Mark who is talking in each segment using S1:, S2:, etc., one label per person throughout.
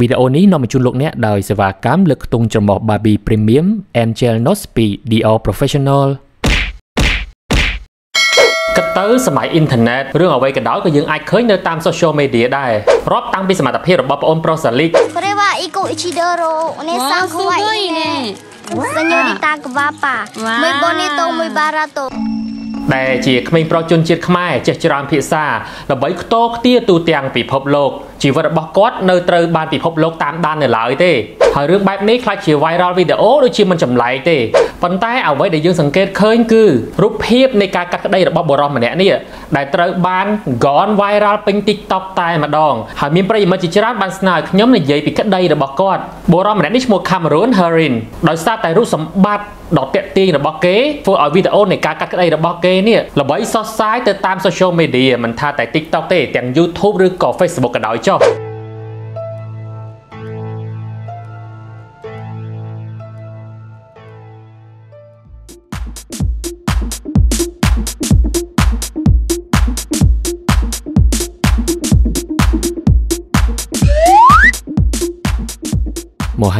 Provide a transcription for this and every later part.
S1: វីដេអូនេះនាំមកជូនលោកអ្នកដោយសេវាកម្មលើកខ្ទង់ច្រមុះ Barbie Premium and Gel Notes ពី Dior Professional គិតទៅសម័យអ៊ីនធឺណិតរឿងអ្វីក៏ដោយក៏យើងអាចឃើញនៅតាម social media ដែររាប់តាំងពីសមត្ថភាពរបស់ប្អូនប្រុសសាលីកព្រេវ៉ាអ៊ីកូអ៊ីជីដេរ៉ូនេសាំងខ្វៃណេសញ្ញូរីតាកវ៉ាប៉ាមួយបូនីតូមួយបារ៉ាតូដែលជាក្មេងប្រុសជនជាតិខ្មែរចេះច្រើនភាសាល្បីខ្ទរខ្ទាទូទាំងពិភពលោកជីវិតរបស់គាត់នៅត្រូវបានពិភពលោកតាមដាននៅឡើយទេហើយរឿងបែបនេះខ្លាចជា viral video ដូចជាមិនចម្លែកទេប៉ុន្តែ អ្វីដែលយើងសង្កេតឃើញគឺរូបភាពនៃការកាត់ក្តីរបស់បរិសម្នាក់នេះដែលត្រូវបាន gone viral ពេញ TikTok តែម្ដងហើយមានប្រិយមិត្តជាច្រើនបានស្នើឲ្យខ្ញុំនិយាយពីក្តីរបស់គាត់បរិសម្នាក់នេះឈ្មោះ Cameron Herin ដោយសារតែរូបសម្បត្តិដ៏តាក់ទាញរបស់គេធ្វើឲ្យវីដេអូនៃការកាត់ក្តីរបស់គេនេះល្បីសុសសាយទៅតាម social media មិនថាតែ TikTok ទេទាំង YouTube ឬក៏ Facebook ក៏ដោយចចុះមហា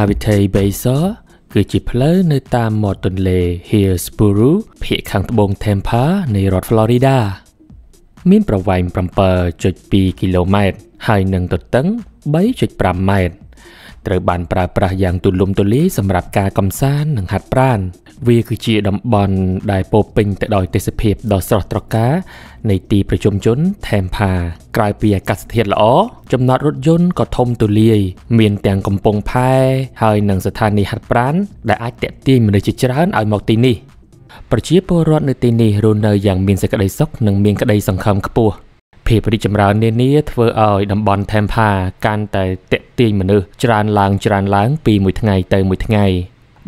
S1: វិថីបេសរគឺជាផ្លូវនៅតាមមាត់ទន្លេ Hillsborough ភាគខាងត្បូង Tampa នៃរដ្ឋ Florida មានប្រវែង7.2គីឡូម៉ែត្រហើយនិងទទឹង3.5ម៉ែត្រត្រូវបានប្រើប្រាស់យ៉ាងទូលំទូលាយសម្រាប់ការកំសាន្តនិងហាត់ប្រាណវា គឺជាតំបន់ដែលពោពេញទៅដោយទេសភាពដ៏ស្រស់ត្រកាលនៃ ទីប្រជុំជន Tampa ក្រៅពីអាកាសធាតុល្អចំណតរថយន្តក៏ធំទូលាយមានទាំងកំពង់ផែ ហើយនិងស្ថានីយ៍ហាត់ប្រាណដែលអាចទាក់ទាញមនុស្សជាច្រើនឲ្យមកទីនេះប្រជាពលរដ្ឋនៅទីនេះរស់នៅយ៉ាងមានសេចក្តីសុខនិងមានក្តីសង្ឃឹមខ្ពស់ភាពរីកចម្រើននានាធ្វើឲ្យតំបន់ថេមផាកាន់តែតេទាញមនុស្សច្រើនឡើងច្រើនឡើងពីមួយថ្ងៃទៅមួយថ្ងៃ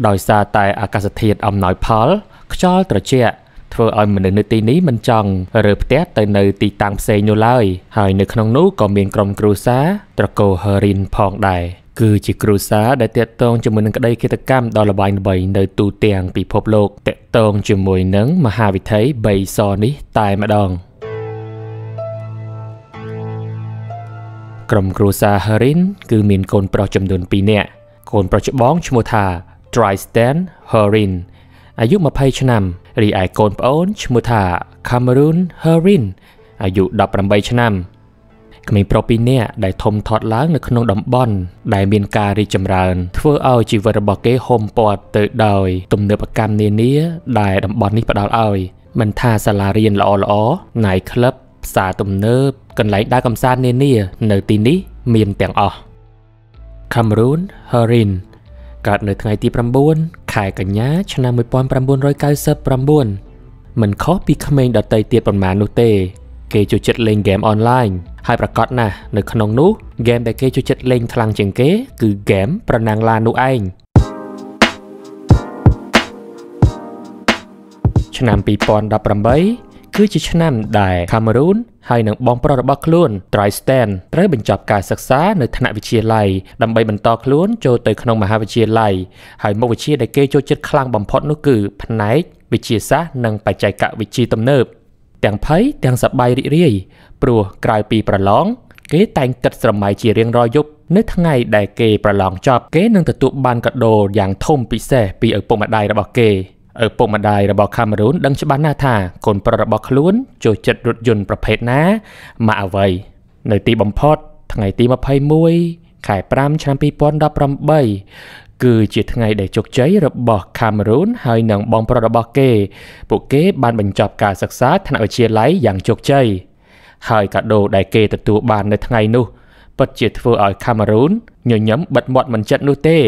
S1: ដោយសារតែអាកាសធាតុអំណោយផលខ្យល់ត្រជាក់ធ្វើឲ្យមនុស្សនៅទីនេះមិនចង់រើផ្ទះទៅនៅទីតាំងផ្សេងនោះឡើយហើយនៅក្នុងនោះក៏មានក្រុមគ្រួសារត្រកូលហឺរីនផងដែរ។គឺជាគ្រួសារដែលតាក់ទងជាមួយនឹងក្តីឃាតកម្មដ៏ល្បីល្បីនៅទូទាំងពិភពលោកតាក់ទងជាមួយនឹងមហាវិថី3សនេះតែម្ដងក្រុមគ្រួសារ Herin គឺមានកូនប្រុសចំនួន2នាក់កូនប្រុសច្បងឈ្មោះថា Tristan Herin អាយុ20ឆ្នាំរីឯកូនប្អូនឈ្មោះថា Cameron Herin អាយុ18ឆ្នាំក្មេងប្រុសពីរនាក់ដែលធំធាត់ឡើងនៅក្នុងតំបន់ ដែលមានការរីកចម្រើន ធ្វើឲ្យជីវិតរបស់គេហុំព័ទ្ធទៅដោយទំនើបកម្មនានាដែលតំបន់នេះផ្ដល់ឲ្យមិនថាសាលារៀនល្អល្អណៃក្លឹបផ្សារទំនើបកន្លែងដើរកម្សាន្តនានា នៅទីនេះ មានទាំងអស់ Cameroon Herin កើតនៅថ្ងៃទី9ខែ កញ្ញាឆ្នាំ1999មិនខុសពីក្មេងដតីទៀតប៉ុន្មាននោះទេ គេចូលចិត្តលេងហ្គេមអនឡាញហើយប្រកាសណាស់នៅក្នុងនោះហ្គេមដែលគេចូលចិត្តលេងខ្លាំងជាងគេ គឺហ្គេមប្រណាំងឡាននោះឯងឆ្នាំ2018គឺជាឆ្នាំដែល Cameroon ហើយនឹងបងប្រុសរបស់ខ្លួន Troy Stan ត្រូវបញ្ចប់ការសិក្សានៅថ្នាក់វិទ្យាល័យដើម្បីបន្តខ្លួនចូលទៅក្នុងមហាវិទ្យាល័យហើយមុខវិជ្ជាដែលគេចូលចិត្តខ្លាំងបំផុតនោះគឺផ្នែកវិទ្យាសាស្ត្រនិងបច្ចេកវិទ្យាទំនើប។ទាំងភ័យទាំងសប្បាយរីករាយព្រោះក្រោយពីប្រឡងគេតែងគិតស្រមៃជារៀងរាល់យប់នៅថ្ងៃដែលគេប្រឡងចប់ គេនឹងទទួលបានកាដូយ៉ាងធំពិសេសពីឪពុកម្ដាយរបស់គេឪពុកម្ដាយរបស់កាមេរូនដឹងច្បាស់ណាស់ថាកូនប្រុសរបស់ខ្លួនចូលចិត្តរថយន្តប្រភេទណាមកអ្វីនៅទីបំផុតថ្ងៃទី21ខែ5ឆ្នាំ2018គឺជាថ្ងៃដែលជោគជ័យរបស់ខាមេរូនហើយនិងបងប្រុសរបស់គេ ពួកគេបានបញ្ចប់ការសិក្សាថ្នាក់វិទ្យាល័យយ៉ាងជោគជ័យហើយកាដូដែលគេទទួលបាននៅថ្ងៃនោះពិតជាធ្វើឲ្យខាមេរូន ញញឹមបិទមាត់មិនចិត្តនោះទេ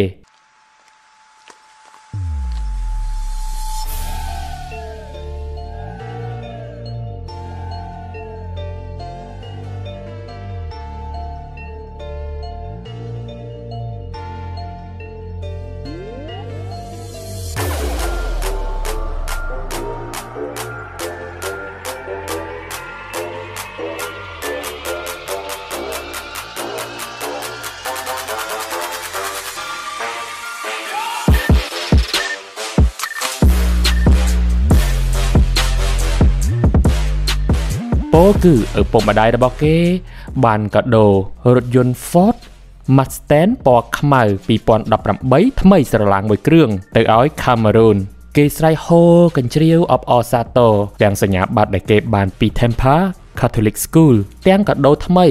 S1: គឺឪពុកម្ដាយរបស់គេបានកាដូរថយន្ត Ford Mustang ពណ៌ខ្មៅ2018ថ្មីស្រឡាងមួយគ្រឿងទៅឲ្យ Cameroon គេស្រែកហូកញ្ជ្រៀវអបអសាតោទាំងសញ្ញាបត្រដែលគេ បានពី Tempa Catholic School ទាំងកាដូថ្មី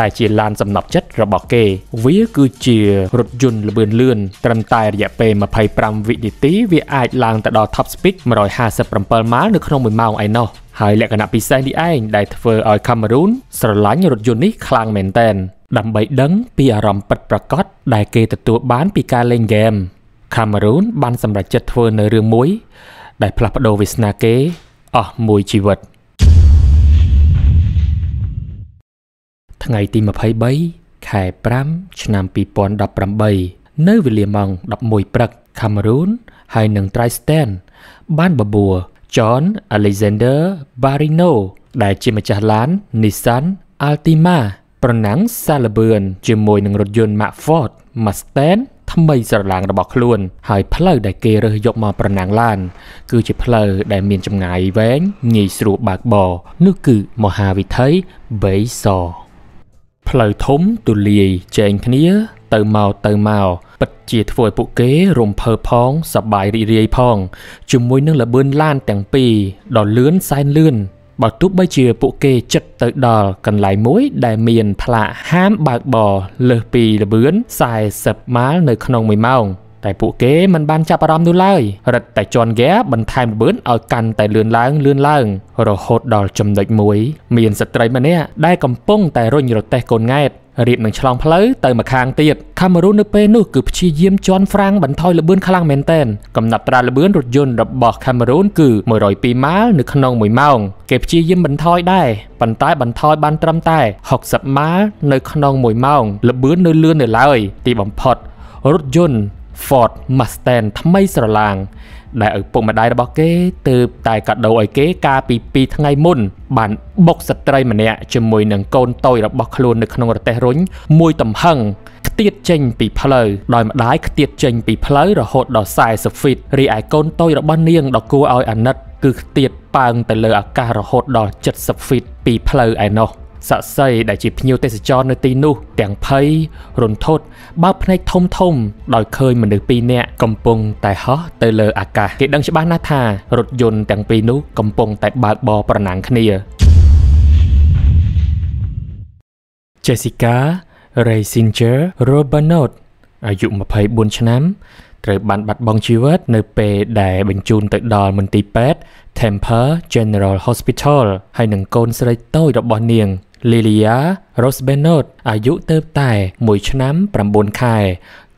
S1: ដែលជាឡានសំណប់ចិត្តរបស់គេវាគឺជារថយន្តល្បឿនលឿនត្រឹមតែរយៈពេល25វិនាទីវាអាចឡើងទៅដល់ top speed 157ម៉ាយនៅក្នុង1ម៉ោងឯណោះហើយលក្ខណៈពិសេសនេះឯងដែលធ្វើឲ្យកាមេរូនស្រឡាញ់រថយន្តនេះខ្លាំងមែនទែនដើម្បីដឹងពីអារម្មណ៍ពិតប្រាកដដែលគេទទួលបានពីការលេងហ្គេមកាមេរូនបាន សម្រេចចិត្តធ្វើនៅរឿងមួយ ដែលផ្លាស់ប្ដូរវាសនាគេអស់មួយជីវិត។ថ្ងៃទី23ខែ5ឆ្នាំ2018នៅវេលាម៉ោង11ព្រឹក Cameroon ហើយនឹង Tristan បានបបួល John Alexander Barino ដែលជាម្ចាស់ឡាន Nissan Altima ប្រណាំងសាលបឿនជាមួយនឹងរថយន្ត Mack Ford Mustang ថ្មីស្រឡាងរបស់ខ្លួន ហើយផ្លូវដែលគេរើសយកមកប្រណាំងឡានគឺជាផ្លូវដែលមានចម្ងាយវែងងាយស្រួលបើកបរនោះគឺមហាវិថីបេសរផ្លូវធំទូលាយចែងគ្នា ទៅមកទៅមកពិតជាធ្វើឲ្យពួកគេរំភើបផងសប្បាយរីករាយផងជាមួយនឹងល្បឿនឡានទាំងពីរដ៏លឿនសែនលឿនបើទោះបីជាពួកគេចិត្តទៅដល់កន្លែងមួយដែលមានផ្លាកហាមបើកបរលើសពីល្បឿន40ម៉ាយលនៅក្នុង1ម៉ោងតែពួកគេមិនបានចាប់អារម្មណ៍នោះឡើយរឹតតែជន់ហ្គែបន្ថែមល្បឿនឲ្យកាន់តែលឿនឡើងលឿនឡើង រហូតដល់ចំណុចមួយ មានស្ត្រីម្នាក់ដែលកំពុងតែរុញរទេះកូនង៉ែតរៀបនឹងឆ្លងផ្លូវទៅម្ខាងទៀតខាមេរូនៅពេលនោះគឺព្យាយាមជន់ហ្វ្រាំងបន្ថយល្បឿនខ្លាំងមែនទែនកំណត់ត្រាល្បឿនរថយន្តរបស់ខាមេរូនគឺ102ម៉ាយលនៅក្នុង1ម៉ោង គេព្យាយាមបន្ថយដែរប៉ុន្តែបន្ថយបានត្រឹមតែ60ម៉ាយលនៅក្នុង1ម៉ោងល្បឿននៅលឿននៅឡើយ ទីបំផុតរថយន្ត Ford Mustang ថ្មីស្រឡាងដែលឪពុកម្ដាយរបស់គេទើបតែកាដូឲ្យគេកាលពី2ថ្ងៃមុន បានបុកស្ត្រីម្នាក់ជាមួយនឹងកូនតូចរបស់ខ្លួននៅក្នុងរទេះរុញមួយទំហឹងខ្ទាតចេញ ពីផ្លូវដោយម្ដាយខ្ទាតចេញពីផ្លូវរហូតដល់40ហ្វីតរីឯកូនតូចរបស់នាងដ៏គួរឲ្យអាណិតគឺខ្ទាតប៉ើងទៅលើអាកាសរហូតដល់70ហ្វីតពីផ្លូវឯណោះ។ស័ក្តិសិទ្ធិដែលជាភ្ញៀវទេសចរនៅទីនោះទាំងភ័យរន្ធត់បើភ្នែកធំធំ ដោយឃើញមនុស្សពីរនាក់កំពុង តែហោះទៅលើអាកាសគេដឹងច្បាស់ណាស់ថារថយន្តទាំងពីរនោះកំពុងតែបើកបរប្រណាំងគ្នា Jessica Reisinger Robanot អាយុ24ឆ្នាំត្រូវបានបាត់បង់ជីវិតនៅពេលដែលបញ្ជូនទៅដល់មន្ទីរពេទ្យ Temple General Hospital ហើយនឹងកូន ស្រីតូចរបស់នាងលីលីយ៉ារ៉ូសបេណូតអាយុទៅតែ1ឆ្នាំ9ខែ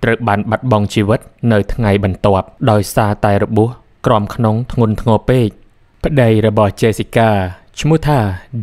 S1: ត្រូវ បានបាត់បង់ជីវិតនៅថ្ងៃបន្ទាប់ដោយសារតែរបួសក្រមក្នុងធ្ងន់ធ្ងរពេកប្តីរបស់ Jessica ឈ្មោះថា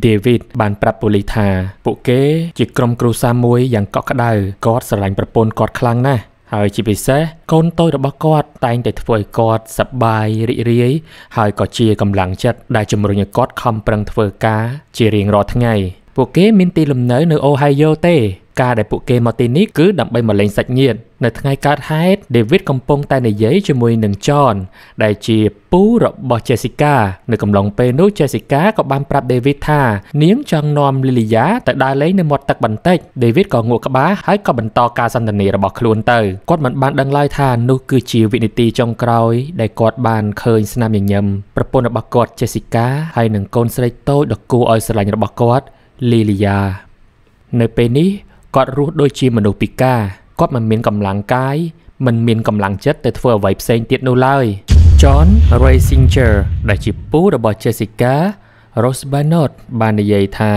S1: David បានប្រាប់ប៉ូលីសថា ពួកគេជាក្រុមគ្រួសារមួយយ៉ាងកក់ក្ដៅគាត់ស្រឡាញ់ប្រពន្ធគាត់ខ្លាំងណាស់ហើយជាពិសេសកូនតូចរបស់គាត់តែងតែធ្វើឲ្យគាត់សប្បាយរីករាយ ហើយក៏ជាកម្លាំងចិត្តដែលជំរុញឲ្យគាត់ខំប្រឹងធ្វើការជារៀងរាល់ថ្ងៃ។ពួកគេមានទីលំនៅនៅអូហាយ៉ូទេការដែលពួកគេមកទីនេះគឺដើម្បីមកលេងសាច់ញាតិនៅថ្ងៃកើតហេតុ David កំពុងតែនិយាយជាមួយនឹង John ដែលជាពូរបស់ Jessica នៅកំឡុងពេលនោះ Jessica ក៏បានប្រាប់ David ថានាងចង់នាំ Lilia ទៅដើរលេងនៅមាត់ទឹកបន្តិច David ក៏ងក់ក្បាលហើយក៏បន្តការសន្ទនារបស់ខ្លួនទៅគាត់មិនបានដឹងឡើយថានោះគឺជាវិនិតិចុងក្រោយដែលគាត់បានឃើញស្នាមញញឹមប្រពន្ធរបស់គាត់ Jessica ហើយនឹងកូនស្រីតូចដ៏គួរឲ្យស្រឡាញ់របស់គាត់លីលីយ៉ានៅពេលនេះគាត់រស់ដូចជាមនុស្សពិការគាត់មិនមានកម្លាំងកាយមិនមានកម្លាំងចិត្តទៅធ្វើអ្វីផ្សេងទៀតនោះឡើយ John Reisinger ដែលជាពូរបស់ Jessica Rosbanot បាននិយាយថា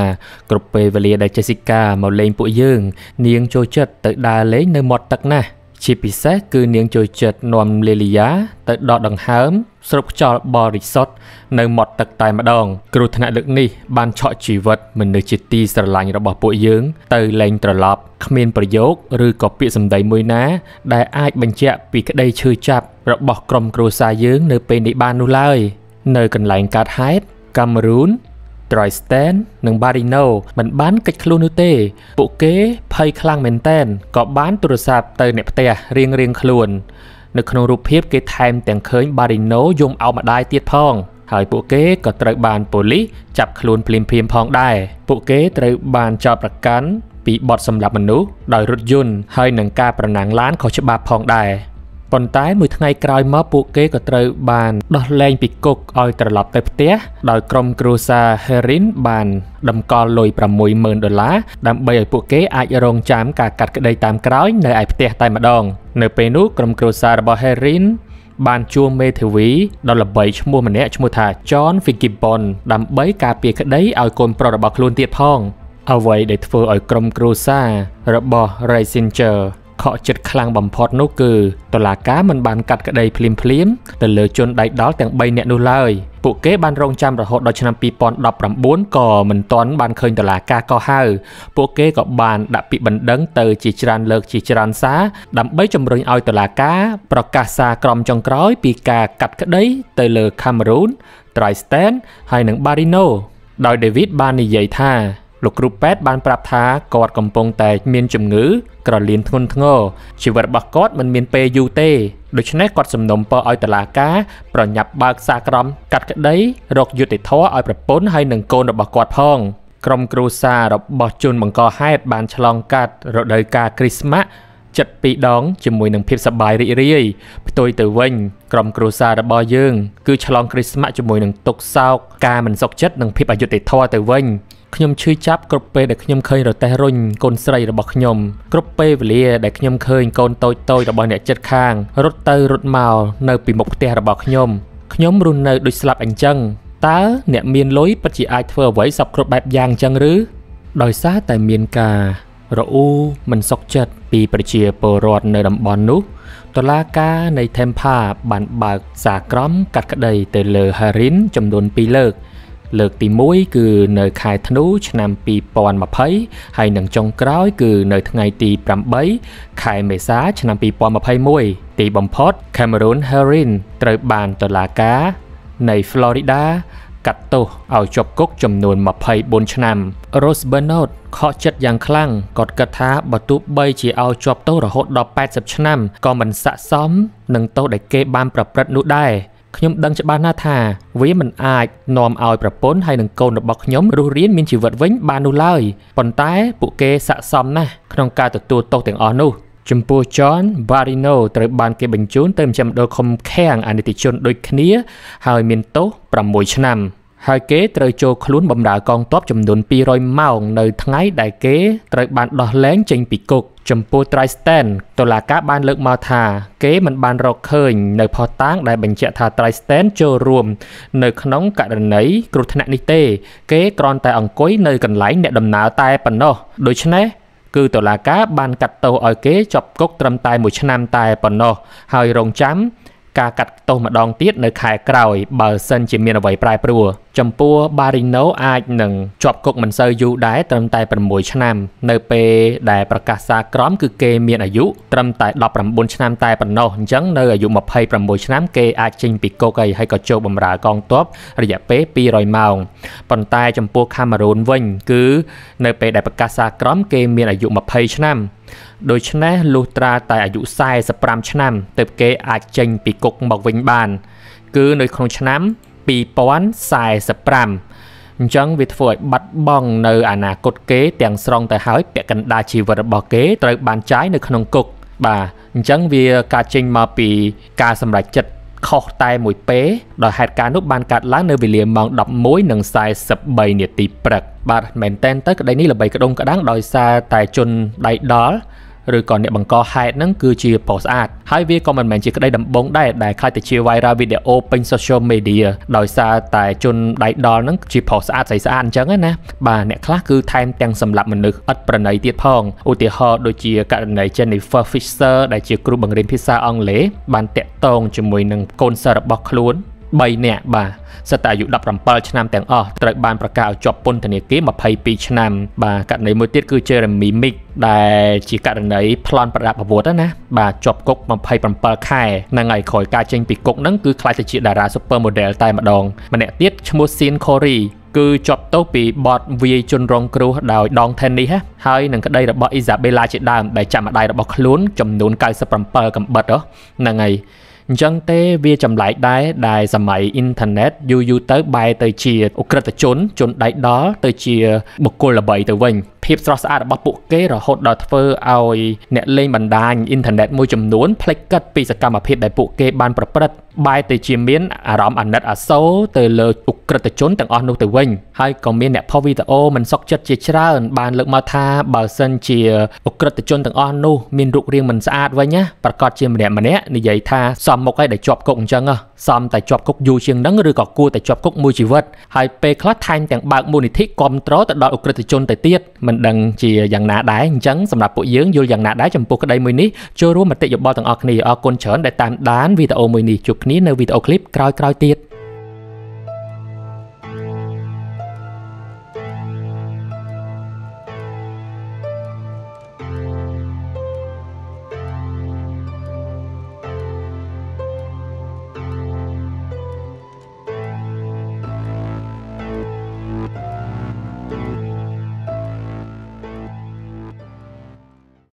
S1: គ្រប់ពេលវេលាដែល Jessica មកលេងពួកយើង នាងចូលចិត្តទៅដើរលេងនៅមាត់ទឹកណាស់ជាពិសេសគឺនាងចូលចិត្តនាំលេលីយ៉ាទៅដកដង្ហើមស្រូបខ្យល់បរិសុទ្ធនៅមាត់ទឹកតែម្ដងគ្រោះថ្នាក់លើកនេះបានឆក់ជីវិតមនុស្សជាទីស្រឡាញ់របស់ពួកយើងទៅលែងត្រឡប់គ្មានប្រយោគឬក៏ពាក្យសម្ដីមួយណា ដែលអាចបញ្ជាក់ពីក្តីឈឺចាប់ របស់ក្រុម គ្រួសារយើងនៅពេលនេះ បាននោះឡើយនៅ កន្លែងកើតហេតុកាមេរូន Troy Stan និង Barino មិនបានកិច្ចខ្លួននោះទេពួកគេភ័យខ្លាំងមែនទែនក៏បានទូរស័ព្ទទៅ អ្នកផ្ទះរៀងរៀងខ្លួននៅក្នុងរូបភាពគេថែមទាំងឃើញ Barino យំអោបម្ដាយទៀតផង ហើយពួកគេក៏ត្រូវបានប៉ូលីសចាប់ខ្លួនភ្លាមភ្លាមផងដែរពួកគេត្រូវបានចោទប្រកាន់ពីបទសម្លាប់មនុស្សដោយរថយន្តហើយនឹងការប្រណាំងឡានខុសច្បាប់ផងដែរប៉ុន្តែមួយថ្ងៃក្រោយមកពួកគេក៏ត្រូវបានដោះលែងពីគុកឲ្យត្រឡប់ទៅផ្ទះដោយក្រុមគ្រួសារ Herin បានតម្កល់លុយ60000ដុល្លារដើម្បីឲ្យពួកគេអាចរងចាំការកាត់ក្តីតាមក្រោយនៅឯផ្ទះតែម្ដង នៅពេលនោះក្រុមគ្រួសាររបស់ Herin បានជួមមេធាវីដល់ល្បីឈ្មោះម្នាក់ឈ្មោះថា John Fitzgibbon ដើម្បីការពារក្តីឲ្យកូនប្រុសរបស់ខ្លួនទៀតផងអ្វីដែលធ្វើឲ្យក្រុមគ្រួសាររបស់ Reisinger ខកចិត្តខ្លាំងបំផុតនោះគឺតុលាការមិនបានកាត់ក្តីភ្លាមភ្លាមទៅលើជនដៃដល់ទាំង3នាក់នោះឡើយពួកគេបានរងចាំរហូតដល់ឆ្នាំ2019ក៏មិនទាន់បានឃើញតុលាការកោះហៅ ពួកគេក៏បានដាក់ពាក្យបណ្ដឹងទៅជាច្រើនលើកជាច្រើនសារដើម្បីជំរុញឲ្យតុលាការប្រកាសសារក្រមចុងក្រោយពីការកាត់ក្តីទៅលើ Cameroon, Tristan ហើយនិង Barino ដោយ David បាននិយាយថាលោកគ្រូប៉ែតបានប្រាប់ថាគាត់កំពុងតែមានជំងឺ ក្រលៀនធ្ងន់ធ្ងរជីវិតរបស់គាត់មិនមានពេលយូរទេដូច្នេះគាត់សំណូមពរឲ្យតុលាការប្រញាប់បើកសារក្រមកាត់ក្តី រកយុត្តិធម៌ឲ្យប្រពន្ធហើយនិងកូនរបស់គាត់ផងក្រុមគ្រួសាររបស់ជនបង្កហេតុបានឆ្លងកាត់រដូវកាលគ្រីស្មាស់ចិត្តពីរដងជាមួយនឹងភាពសប្បាយរីករាយផ្ទុយទៅវិញ ក្រុមគ្រួសាររបស់យើងគឺឆ្លងគ្រីស្មាស់ជាមួយនឹងទុក្ខសោកការមិនសុខចិត្តនិងភាពអយុត្តិធម៌ទៅវិញខ្ញុំឈឺចាប់គ្រប់ពេលដែលខ្ញុំឃើញរទេះរុញកូនស្រីរបស់ខ្ញុំគ្រប់ពេលវេលាដែលខ្ញុំឃើញកូនតូចតូចរបស់អ្នកជិតខាង រត់ទៅរត់មកនៅពីមុខផ្ទះរបស់ខ្ញុំខ្ញុំរស់នៅដូចស្លាប់អញ្ចឹងតើអ្នកមានលុយពិតជាអាចធ្វើអ្វីសពគ្រប់បែបយ៉ាងអញ្ចឹងឬដោយសារតែមានការរអ៊ូមិនសុខចិត្តពីប្រជាពលរដ្ឋនៅតំបន់នោះតឡាការនៃ Tempa បានបើកសារក្រមកាត់ក្តីទៅលើ Harin ចំនួន2លើកលើកទី1គឺនៅខែធ្នូឆ្នាំ2020ហើយនឹងចុងក្រោយ គឺនៅថ្ងៃទី8ខែមេសា ឆ្នាំ2021ទីបំផុត Cameron Herin ត្រូវបានតុលាការនៃ Florida កាត់ទោសឲ្យជាប់គុក ចំនួន24ឆ្នាំ Rose Bernard ខកចិត្តយ៉ាងខ្លាំងគាត់គិតថាបើទោះបីជាឲ្យជាប់ទោសរហូតដល់80ឆ្នាំក៏មិនស័ក្តិសមនឹងទោសដែលគេបានប្រព្រឹត្តនោះដែរខ្ញុំដឹងច្បាស់ណាស់ថាវាមិនអាចនាំឲ្យប្រពន្ធហើយនិងកូនរបស់ខ្ញុំរស់រានមានជីវិតវិញបាននោះឡើយប៉ុន្តែពួកគេស័កសមណាស់ក្នុងការទទួលទោសទាំងអស់នោះចំពោះ John Barino ត្រូវបាន គេបញ្ជូនទៅមជ្ឈមណ្ឌលឃុំឃាំងអនិច្ចជន ដូចគ្នា ហើយមានទោស6ឆ្នាំ។ហើយគេត្រូវចូលខ្លួនបម្រើកងទ័ពចំនួន200ម៉ោង នៅថ្ងៃ ដែលគេត្រូវបានដោះលែងចេញពីគុកចំពោះ Tristan តុលាការបានលើកមកថា គេមិនបានរកឃើញនៅផុសតាងដែលបញ្ជាក់ថា Tristan ចូលរួមនៅក្នុងករណីគ្រោះថ្នាក់នេះទេ គេគ្រាន់តែអង្គុយនៅកន្លែងអ្នកដំណើរតែប៉ុណ្ណោះដូច្នេះគឺតុលាការបានកាត់ទោសឲ្យគេជាប់គុកត្រឹមតែ1ឆ្នាំតែប៉ុណ្ណោះហើយរងចាំការកាត់ទោសម្ដងទៀតនៅខែក្រោយបើសិនជាមានអ្វីប្រែប្រួលចំពោះ Barino អាចនឹងជាប់គុកមិនសូវយូរដែរត្រឹមតែ6ឆ្នាំ នៅ ពេលដែលប្រកាសសារក្រមគឺគេមានអាយុត្រឹមតែ19ឆ្នាំតែប៉ុណ្ណោះអញ្ចឹងនៅអាយុ26ឆ្នាំ គេអាចចេញពីគុកហើយហើយក៏ចូលបម្រើកងទ័ពរយៈពេល200ម៉ោងប៉ុន្តែចំពោះខាមេរូនវិញគឺនៅ ពេលដែលប្រកាសសារក្រមគេមានអាយុ20ឆ្នាំដូច្នេះលុះត្រាតែអាយុ45ឆ្នាំទើបគេអាចចេញ ពីគុក មកវិញបាន គឺនៅក្នុងឆ្នាំ2045អញ្ចឹងវាធ្វើឲ្យបាត់បង់នៅអនាគតគេទាំងស្រុងទៅហើយពាក់កណ្ដាលជីវិតរបស់គេត្រូវ បានចាយនៅក្នុងគុក បាទអញ្ចឹងវាការចេញមកពី ការសម្រេចចិត្តខុសតែមួយពេលដោយហេតុការណ៍នោះបានកើតឡើងនៅវេលាម៉ោង11:43នាទីព្រឹកបាទមែនតែនទៅក្តីនេះល្បីក្តុងក្តាំងដោយសារតែជនដៃដល់ឬក៏អ្នកបង្កហេតុហ្នឹងគឺជាប៉ុស្អាតហើយវាក៏មិនមែនជាក្តីដំបងដែរដែលខ្លាចទៅជា viral video ពេញ social media ដោយសារតែជនដៃដល់ហ្នឹងជាប៉ុស្អាតស្អីស្អាតអញ្ចឹងណាបាទអ្នកខ្លះគឺថែមទាំងសម្លាប់មនុស្សឥតប្រណីទៀតផងឧទាហរណ៍ដូចជាករណី Jennifer Fisher ដែលជាគ្រូបង្រៀនភាសាអង់គ្លេសបានតាក់ទងជាមួយនឹងកូនសិស្សរបស់ខ្លួន3នាក់បាទសិតតែអាយុ17ឆ្នាំទាំងអស់ត្រូវបានប្រកាសឲ្យជាប់ពន្ធនាគារ22ឆ្នាំបាទករណីមួយទៀតគឺ Jeremy Mick ដែលជាករណីប្លន់ប្រដាប់អាវុធណាបាទជាប់គុក27ខែនឹងថ្ងៃក្រោយការចេញពីគុកហ្នឹងគឺខ្លាចទៅជាតារា super model តែម្ដងម្នាក់ទៀតឈ្មោះ Sean Corey គឺជាប់ទោសពីបទវាយជនរងគ្រោះដោយដងថេននេះហើយនឹងក្តីរបស់ Isabella ជាដើមដែលចាប់ម្ដាយរបស់ខ្លួនចំនួន97កំបិតហ្នឹងហើយអញ្ចឹងទេវាចម្លែកដែរដែលសម័យអ៊ីនធឺណិតយូរយូរទៅបែរទៅជាអក្រិតជន ជនដៃដល់ទៅជាបុគ្គលល្បីទៅវិញភាពស្រស់ស្អាតរបស់ពួកគេរហូតដល់ធ្វើឲ្យអ្នកលេងបណ្ដាញអ៊ីនធឺណិតមួយចំនួនភ្លេចកាត់ពីសកម្មភាពដែលពួកគេបាន ប្រព្រឹត្តបែរទៅជាមានអារម្មណ៍អាណិតអាសូរទៅលើអ ுக ្រិតជនទាំងអស់នោះទៅវិញហើយក៏មានអ្នកផុសវីដេអូមិនសុខចិត្តជាច្រើនបានលើកមកថាបើសិនជាអ ுக ្រិតជនទាំងអស់នោះមានរូបរាងមិនស្អាតវិញណាប្រកាសជាម្នាក់ម្នាក់និយាយថាសមមុខឲ្យដែលជាប់គុកអញ្ចឹងសមតែជាប់គុកយូរជាងនឹងឬក៏គួរតែជាប់គុកមួយជីវិតហើយពេលខ្លះថែមទាំងបើកមូលនិធិគ្រប់គ្រងទៅដល់អ ுக ្រិតជនទៅទៀតមិនដឹងជាយ៉ាងណាដែរអញ្ចឹងសម្រាប់ពួកយើងយល់យ៉ាងណាដែរចំពោះក្តីមួយនេះចូលរួមមតិយោបល់ទាំងអស់គ្នាអរគុណច្រើនដែលតាមដានវីដេអូមួយនេះជួបគ្នានៅវីដេអូឃ្លីបក្រោយៗទៀត